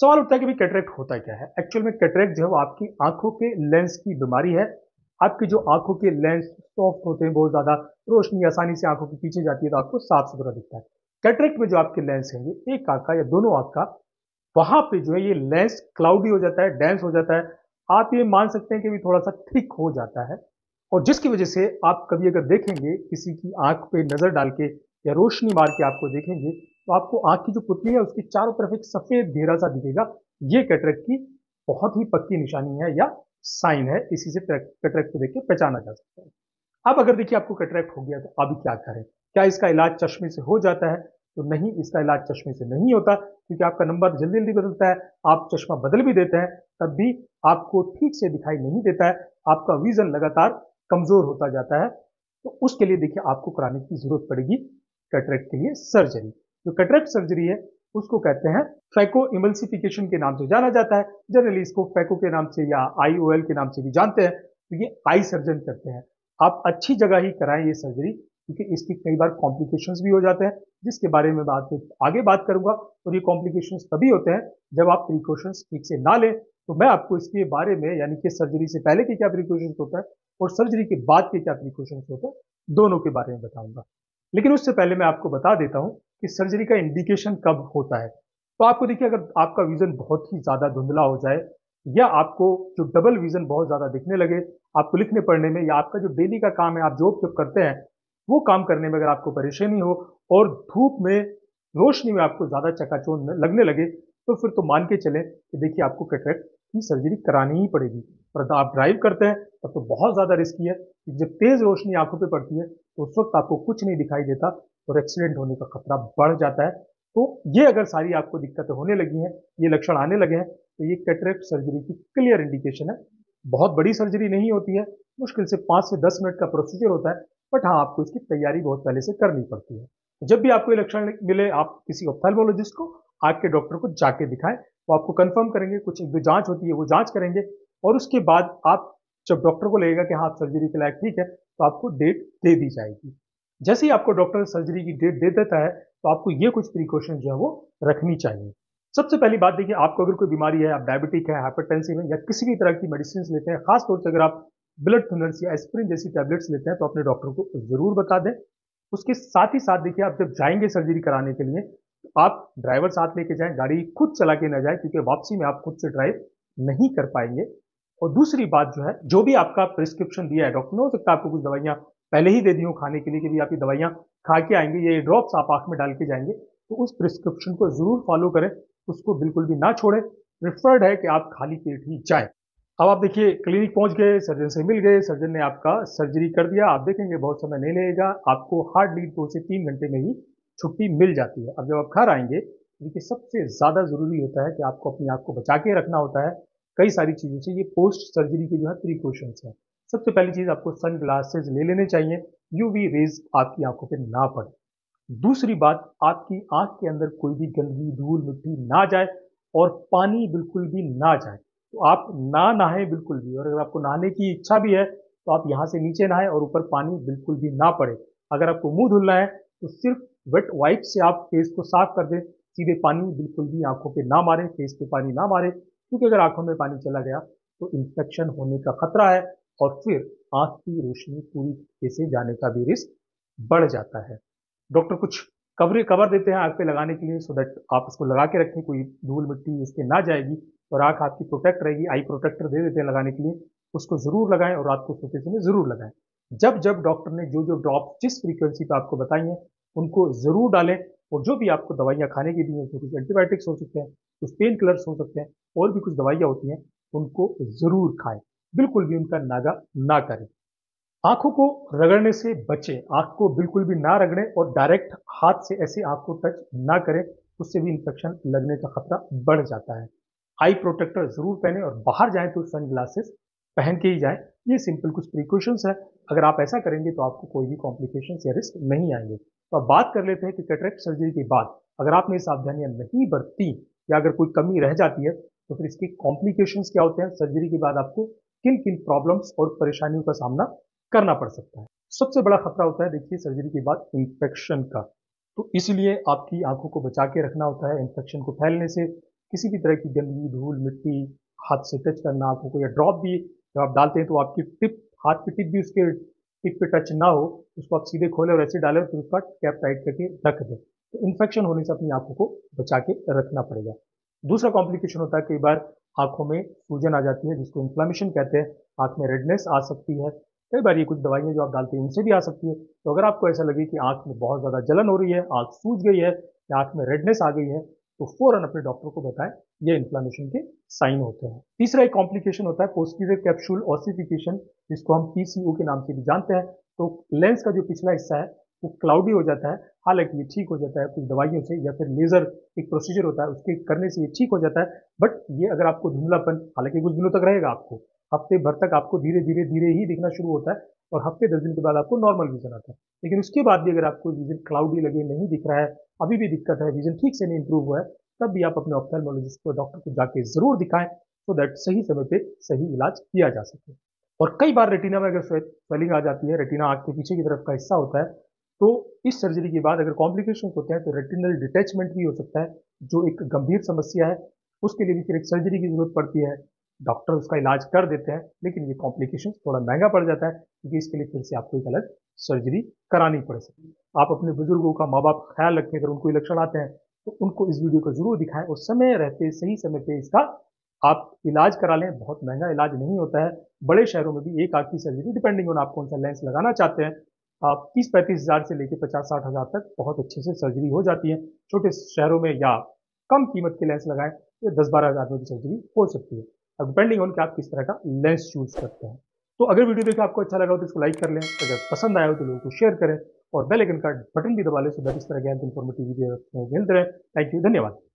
सवाल उठता है कि भाई कैटरेक्ट होता क्या है एक्चुअल में कैटरेक्ट जो है आपकी आंखों के लेंस की बीमारी है आपकी जो आंखों के लेंस सॉफ्ट होते हैं बहुत ज़्यादा रोशनी आसानी से आंखों के पीछे जाती है तो आपको साफ सुथरा दिखता है कैटरेक्ट में जो आपके लेंस हैं ये एक आंख का या दोनों आंख का वहां पे जो है ये लेंस क्लाउडी हो जाता है डेंस हो जाता है आप ये मान सकते हैं कि भी थोड़ा सा ठीक हो जाता है और जिसकी वजह से आप कभी अगर देखेंगे किसी की आंख पे नज़र डाल के या रोशनी मार के आपको देखेंगे तो आपको आंख की जो पुतली है उसके चारों तरफ एक सफ़ेद घेरा सा दिखेगा ये कैटरक की बहुत ही पक्की निशानी है या साइन है इसी से कैटरेक्ट को देख के पहचाना जा सकता है अब अगर देखिए आपको कैटरेक्ट हो गया तो अभी क्या करें क्या इसका इलाज चश्मे से हो जाता है तो नहीं इसका इलाज चश्मे से नहीं होता क्योंकि आपका नंबर जल्दी जल्दी बदलता है आप चश्मा बदल भी देते हैं तब भी आपको ठीक से दिखाई नहीं देता है आपका विजन लगातार कमज़ोर होता जाता है तो उसके लिए देखिए आपको कराने की ज़रूरत पड़ेगी कैटरेक्ट के लिए सर्जरी जो कटरेक्ट सर्जरी है उसको कहते हैं फैको इमल्सिफिकेशन के नाम से जाना जाता है जनरली इसको फैको के नाम से या आई ओ एल के नाम से भी जानते हैं तो ये आई सर्जन करते हैं आप अच्छी जगह ही कराएं ये सर्जरी क्योंकि इसकी कई बार कॉम्प्लिकेशन भी हो जाते हैं जिसके बारे में बात आगे बात करूंगा और ये कॉम्प्लिकेशन तभी होते हैं जब आप प्रिकॉशंस ठीक से ना लें तो मैं आपको इसके बारे में यानी कि सर्जरी से पहले के क्या प्रिकॉशंस होता है और सर्जरी के बाद के क्या प्रिकॉशंस होते हैं दोनों के बारे में बताऊंगा लेकिन उससे पहले मैं आपको बता देता हूँ कि सर्जरी का इंडिकेशन कब होता है तो आपको देखिए अगर आपका विज़न बहुत ही ज़्यादा धुंधला हो जाए या आपको जो डबल विज़न बहुत ज़्यादा दिखने लगे आपको लिखने पढ़ने में या आपका जो डेली का काम है आप जॉब जब करते हैं वो काम करने में अगर आपको परेशानी हो और धूप में रोशनी में आपको ज़्यादा चकाचो लगने लगे तो फिर तो मान के चलें कि देखिए आपको कटरेक्ट की सर्जरी करानी ही पड़ेगी पर आप ड्राइव करते हैं तब तो बहुत ज़्यादा रिस्की है जब तेज़ रोशनी आंखों पर पड़ती है तो उस वक्त आपको कुछ नहीं दिखाई देता और एक्सीडेंट होने का खतरा बढ़ जाता है तो ये अगर सारी आपको दिक्कतें होने लगी हैं ये लक्षण आने लगे हैं तो ये कैटरेक्ट सर्जरी की क्लियर इंडिकेशन है बहुत बड़ी सर्जरी नहीं होती है मुश्किल से पाँच से दस मिनट का प्रोसीजर होता है बट हाँ आपको इसकी तैयारी बहुत पहले से करनी पड़ती है जब भी आपको ये लक्षण मिले आप किसी ऑप्थेल्मोलॉजिस्ट को आपके डॉक्टर को जाके दिखाएं वो आपको कंफर्म करेंगे कुछ एक जाँच होती है वो जाँच करेंगे और उसके बाद आप जब डॉक्टर को लगेगा कि हाँ आप सर्जरी के लायक ठीक है तो आपको डेट दे दी जाएगी जैसे ही आपको डॉक्टर सर्जरी की डेट दे देता है तो आपको ये कुछ प्रिकॉशन जो है वो रखनी चाहिए सबसे पहली बात देखिए आपको अगर कोई बीमारी है आप डायबिटिक है हाइपरटेंसिव है या किसी भी तरह की मेडिसिन लेते हैं खासतौर से अगर आप ब्लड थिनर्स या एस्प्रिन जैसी टैबलेट्स लेते हैं तो अपने डॉक्टर को ज़रूर बता दें उसके साथ ही साथ देखिए आप जब जाएंगे सर्जरी कराने के लिए तो आप ड्राइवर साथ लेके जाएं गाड़ी खुद चला के ना जाए क्योंकि वापसी में आप खुद से ड्राइव नहीं कर पाएंगे और दूसरी बात जो है जो भी आपका प्रिस्क्रिप्शन दिया है डॉक्टर ने हो सकता है आपको कुछ दवाइयाँ पहले ही दे दी हूँ खाने के लिए कि भी आपकी दवाइयाँ खा के आएंगे ये ड्रॉप्स आप आँख में डाल के जाएंगे तो उस प्रिस्क्रिप्शन को ज़रूर फॉलो करें उसको बिल्कुल भी ना छोड़ें प्रिफर्ड है कि आप खाली पेट ही जाए अब आप देखिए क्लिनिक पहुंच गए सर्जन से मिल गए सर्जन ने आपका सर्जरी कर दिया आप देखेंगे बहुत समय नहीं लगेगा आपको हार्डली दो से तीन घंटे में ही छुट्टी मिल जाती है अब जब आप घर आएंगे देखिए सबसे ज़्यादा ज़रूरी होता है कि आपको अपनी आँख को बचा के रखना होता है कई सारी चीज़ों से ये पोस्ट सर्जरी के जो है प्रिकॉशंस हैं सबसे पहली चीज़ आपको सन ग्लासेज ले लेने चाहिए यूवी रेज आपकी आंखों पर ना पड़े दूसरी बात आपकी आंख के अंदर कोई भी गंदगी धूल मिट्टी ना जाए और पानी बिल्कुल भी ना जाए तो आप ना नहाए बिल्कुल भी और अगर आपको नहाने की इच्छा भी है तो आप यहाँ से नीचे नहाए और ऊपर पानी बिल्कुल भी ना पड़े अगर आपको मुंह धुलना है तो सिर्फ वेट वाइप से आप फेस को साफ कर दें सीधे पानी बिल्कुल भी आंखों पे ना मारे फेस पे पानी ना मारे क्योंकि अगर आंखों में पानी चला गया तो इन्फेक्शन होने का खतरा है और फिर आंख की रोशनी पूरी तरीके से जाने का भी रिस्क बढ़ जाता है डॉक्टर कुछ कवरे कवर देते हैं आँख पे लगाने के लिए सो दैट आप उसको लगा के रखें कोई धूल मिट्टी इसके ना जाएगी और आँख आपकी प्रोटेक्ट रहेगी आई प्रोटेक्टर दे देते हैं लगाने के लिए उसको ज़रूर लगाएं और रात को सोते समय ज़रूर लगाएं जब जब डॉक्टर ने जो जो ड्रॉप जिस फ्रीक्वेंसी पर आपको बताई हैं उनको ज़रूर डालें और जो भी आपको दवाइयाँ खाने की दी हैं उसमें कुछ एंटीबायोटिक्स हो सकते हैं कुछ पेन किलर्स हो सकते हैं और भी कुछ दवाइयाँ होती हैं उनको ज़रूर खाएँ बिल्कुल भी उनका नागा ना करें आंखों को रगड़ने से बचें आंख को बिल्कुल भी ना रगड़ें और डायरेक्ट हाथ से ऐसे आंख को टच ना करें उससे भी इन्फेक्शन लगने का खतरा बढ़ जाता है आई प्रोटेक्टर जरूर पहने और बाहर जाएं तो सन ग्लासेस पहन के ही जाएं ये सिंपल कुछ प्रिकॉशंस है अगर आप ऐसा करेंगे तो आपको कोई भी कॉम्प्लिकेशन या रिस्क नहीं आएंगे तो अब बात कर लेते हैं कि कैटरेक्ट सर्जरी के बाद अगर आपने सावधानियां नहीं बरती या अगर कोई कमी रह जाती है तो फिर इसके कॉम्प्लिकेशंस क्या होते हैं सर्जरी के बाद आपको किन किन प्रॉब्लम्स और परेशानियों का सामना करना पड़ सकता है सबसे बड़ा खतरा होता है देखिए सर्जरी के बाद इन्फेक्शन का तो इसलिए आपकी आंखों को बचा के रखना होता है इन्फेक्शन को फैलने से किसी भी तरह की गंदगी धूल मिट्टी हाथ से टच करना आंखों को या ड्रॉप भी जब आप डालते हैं तो आपकी टिप हाथ की टिप भी उसके टिप पे टच ना हो उसको आप सीधे खोले और ऐसे डालें फिर उसका कैप टाइट करके रख दें तो इन्फेक्शन होने से अपनी आंखों को बचा के रखना पड़ेगा दूसरा कॉम्प्लिकेशन होता है कई बार आंखों में सूजन आ जाती है जिसको इन्फ्लामेशन कहते हैं आंख में रेडनेस आ सकती है कई बार ये कुछ दवाइयाँ जो आप डालते हैं उनसे भी आ सकती है तो अगर आपको ऐसा लगे कि आँख में बहुत ज़्यादा जलन हो रही है आँख सूज गई है या आंख में रेडनेस आ गई है तो फ़ौरन अपने डॉक्टर को बताएं ये इन्फ्लामेशन के साइन होते हैं तीसरा एक कॉम्प्लिकेशन होता है पोस्टीरियर कैप्सूल ऑसिफिकेशन जिसको हम पीसीओ के नाम से भी जानते हैं तो लेंस का जो पिछला हिस्सा है वो क्लाउडी हो जाता है हालांकि ये ठीक हो जाता है कुछ दवाइयों से या फिर लेज़र एक प्रोसीजर होता है उसके करने से ये ठीक हो जाता है बट ये अगर आपको धुंधलापन हालांकि कुछ दिनों तक रहेगा आपको हफ्ते भर तक आपको धीरे धीरे धीरे ही दिखना शुरू होता है और हफ्ते दस दिन के बाद आपको नॉर्मल विजन आता है लेकिन उसके बाद भी अगर आपको विजन क्लाउडी लगे नहीं दिख रहा है अभी भी दिक्कत है विजन ठीक से नहीं इंप्रूव हुआ है तब भी आप अपने ऑप्थेलमोलॉजिस्ट को डॉक्टर को जाके ज़रूर दिखाएं सो दैट सही समय पर सही इलाज किया जा सके और कई बार रेटिना में अगर स्वेलिंग आ जाती है रेटिना आँख के पीछे की तरफ का हिस्सा होता है तो इस सर्जरी के बाद अगर कॉम्प्लिकेशन होते हैं तो रेटिनल डिटैचमेंट भी हो सकता है जो एक गंभीर समस्या है उसके लिए भी फिर एक सर्जरी की ज़रूरत पड़ती है डॉक्टर उसका इलाज कर देते हैं लेकिन ये कॉम्प्लिकेशन थोड़ा महंगा पड़ जाता है क्योंकि इसके लिए फिर से आपको एक अलग सर्जरी करानी पड़ सकती है आप अपने बुजुर्गों का माँ बाप ख्याल रखें अगर उनको लक्षण आते हैं तो उनको इस वीडियो को जरूर दिखाएं और समय रहते सही समय पर इसका आप इलाज करा लें बहुत महंगा इलाज नहीं होता है बड़े शहरों में भी एक आँख की सर्जरी डिपेंडिंग ऑन आप कौन सा लेंस लगाना चाहते हैं तीस पैंतीस हज़ार से लेकर पचास साठ हज़ार तक बहुत अच्छे से सर्जरी हो जाती है छोटे शहरों में या कम कीमत के लेंस लगाएं तो दस बारह हज़ार की सर्जरी हो सकती है अब डिपेंडिंग ऑन कि आप किस तरह का लेंस चूज़ करते हैं तो अगर वीडियो देखकर आपको अच्छा लगा हो तो इसको लाइक कर लें अगर पसंद आया हो तो लोगों को शेयर करें और बेल आइकन का बटन भी दबा लें सो दैट इस तरह के इंफॉर्मेटिव इन्फॉर्मेटिव वीडियो मिलते रहे थैंक यू धन्यवाद